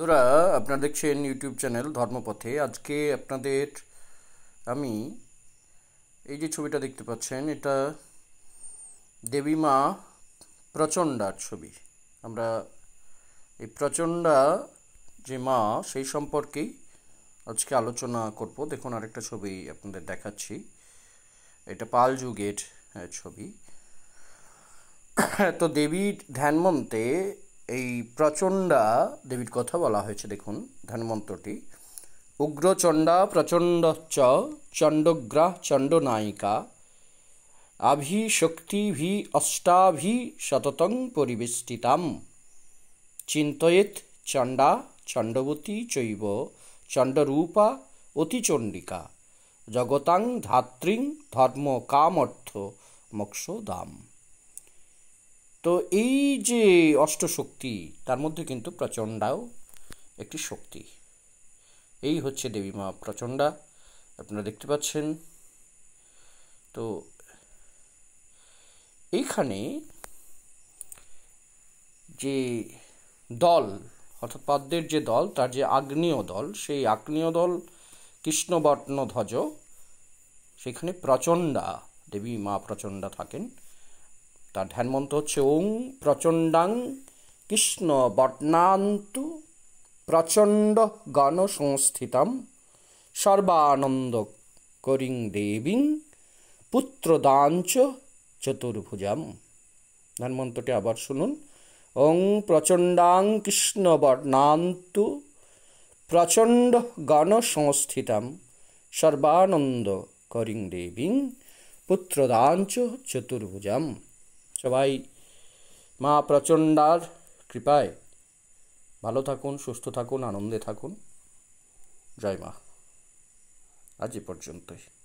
বন্ধুরা আপনারা দেখছেন ইউটিউব চ্যানেল ধর্মপথে আজকে আপনাদের আমি এই যে ছবিটা দেখতে পাচ্ছেন এটা দেবী মা প্রচণ্ডার ছবি আমরা এই প্রচণ্ডা যে মা সেই সম্পর্কেই আজকে আলোচনা করব দেখুন আরেকটা ছবি আপনাদের দেখাচ্ছি এটা পাল যুগের ছবি তো দেবীর ধ্যানমন্তে এই প্রচণ্ডা দেবীর কথা বলা হয়েছে দেখুন ধনমন্ত্রটি উগ্রচণ্ডা প্রচণ্ড চ চণ্ডগ্রাহ চণ্ডনায়িকা আভি ভি অষ্টাভি শততং পরিবেষ্টিতাম চিন্তয়েত চণ্ডা চণ্ডবতী চৈব চণ্ডরূপা অতিচণ্ডিকা জগতাং ধাত্রীং ধর্ম কামর্থ দাম তো এই যে অষ্টশক্তি তার মধ্যে কিন্তু প্রচণ্ডাও একটি শক্তি এই হচ্ছে দেবী মা প্রচণ্ডা আপনারা দেখতে পাচ্ছেন তো এইখানে যে দল অর্থাৎ পদ্মের যে দল তার যে আগ্নেয় দল সেই আগ্নেয় দল কৃষ্ণবর্ণ ধ্বজ সেখানে প্রচণ্ডা দেবী মা প্রচণ্ডা থাকেন তার মন্ত্র হচ্ছে ওং প্রচণ্ডাং কৃষ্ণ বটনান্তু প্রচণ্ড গণ সংস্থিতাম সর্বানন্দ করিং দেবীং পুত্রদাঞ্চ চতুর্ভুজাম মন্ত্রটি আবার শুনুন ওং প্রচণ্ডাং কৃষ্ণ বর্ণান্তু প্রচণ্ড গণ সংস্থিতাম সর্বানন্দ করিং দেবীং পুত্রদাঞ্চ চতুর্ভুজাম সবাই মা প্রচণ্ডার কৃপায় ভালো থাকুন সুস্থ থাকুন আনন্দে থাকুন জয় মা আজ এ পর্যন্তই